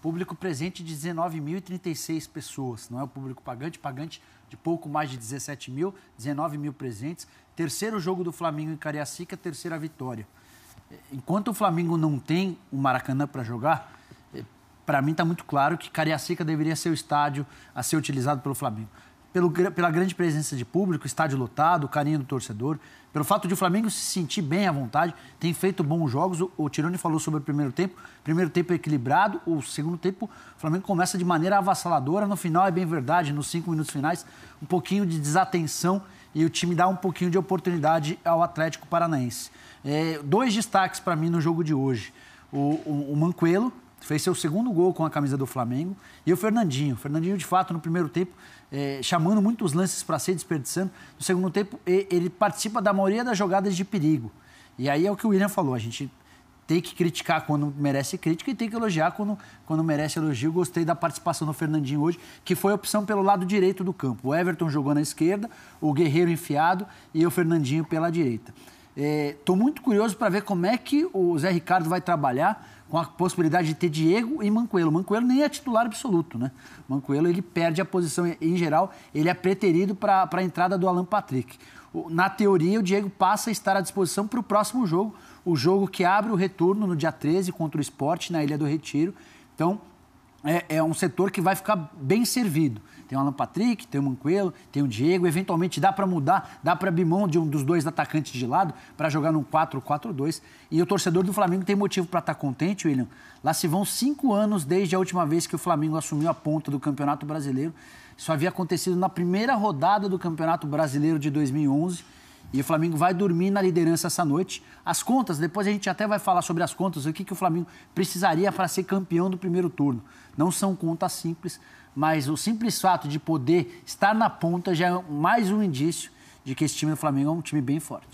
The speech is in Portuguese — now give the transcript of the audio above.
Público presente de 19.036 pessoas, não é o público pagante, pagante de pouco mais de 17 mil, 19 mil presentes. Terceiro jogo do Flamengo em Cariacica, terceira vitória. Enquanto o Flamengo não tem o Maracanã para jogar, eh, para mim está muito claro que Cariacica deveria ser o estádio a ser utilizado pelo Flamengo pelo, pela grande presença de público, estádio lotado, o carinho do torcedor, pelo fato de o Flamengo se sentir bem à vontade, tem feito bons jogos. O, o Tironi falou sobre o primeiro tempo, primeiro tempo é equilibrado, o segundo tempo o Flamengo começa de maneira avassaladora, no final é bem verdade, nos cinco minutos finais, um pouquinho de desatenção e o time dá um pouquinho de oportunidade ao Atlético Paranaense. É, dois destaques para mim no jogo de hoje. O, o, o Manquelo, fez seu segundo gol com a camisa do Flamengo. E o Fernandinho. O Fernandinho, de fato, no primeiro tempo, é, chamando muitos lances para ser desperdiçando. No segundo tempo, ele participa da maioria das jogadas de perigo. E aí é o que o William falou: a gente tem que criticar quando merece crítica e tem que elogiar quando, quando merece elogio. Gostei da participação do Fernandinho hoje, que foi a opção pelo lado direito do campo. O Everton jogou na esquerda, o Guerreiro enfiado e o Fernandinho pela direita. Estou é, muito curioso para ver como é que o Zé Ricardo vai trabalhar com a possibilidade de ter Diego e Mancoelo. Mancoelo nem é titular absoluto, né? Mancoelo ele perde a posição em geral, ele é preterido para a entrada do Alan Patrick. Na teoria, o Diego passa a estar à disposição para o próximo jogo, o jogo que abre o retorno no dia 13 contra o esporte na Ilha do Retiro. Então, é, é, um setor que vai ficar bem servido. Tem o Alan Patrick, tem o Manquelo, tem o Diego. Eventualmente dá para mudar, dá para abrir mão de um dos dois atacantes de lado para jogar num 4-4-2. E o torcedor do Flamengo tem motivo para estar tá contente, William. Lá se vão cinco anos desde a última vez que o Flamengo assumiu a ponta do Campeonato Brasileiro. Isso havia acontecido na primeira rodada do Campeonato Brasileiro de 2011 e o Flamengo vai dormir na liderança essa noite. As contas, depois a gente até vai falar sobre as contas, o que, que o Flamengo precisaria para ser campeão do primeiro turno. Não são contas simples, mas o simples fato de poder estar na ponta já é mais um indício de que esse time do Flamengo é um time bem forte.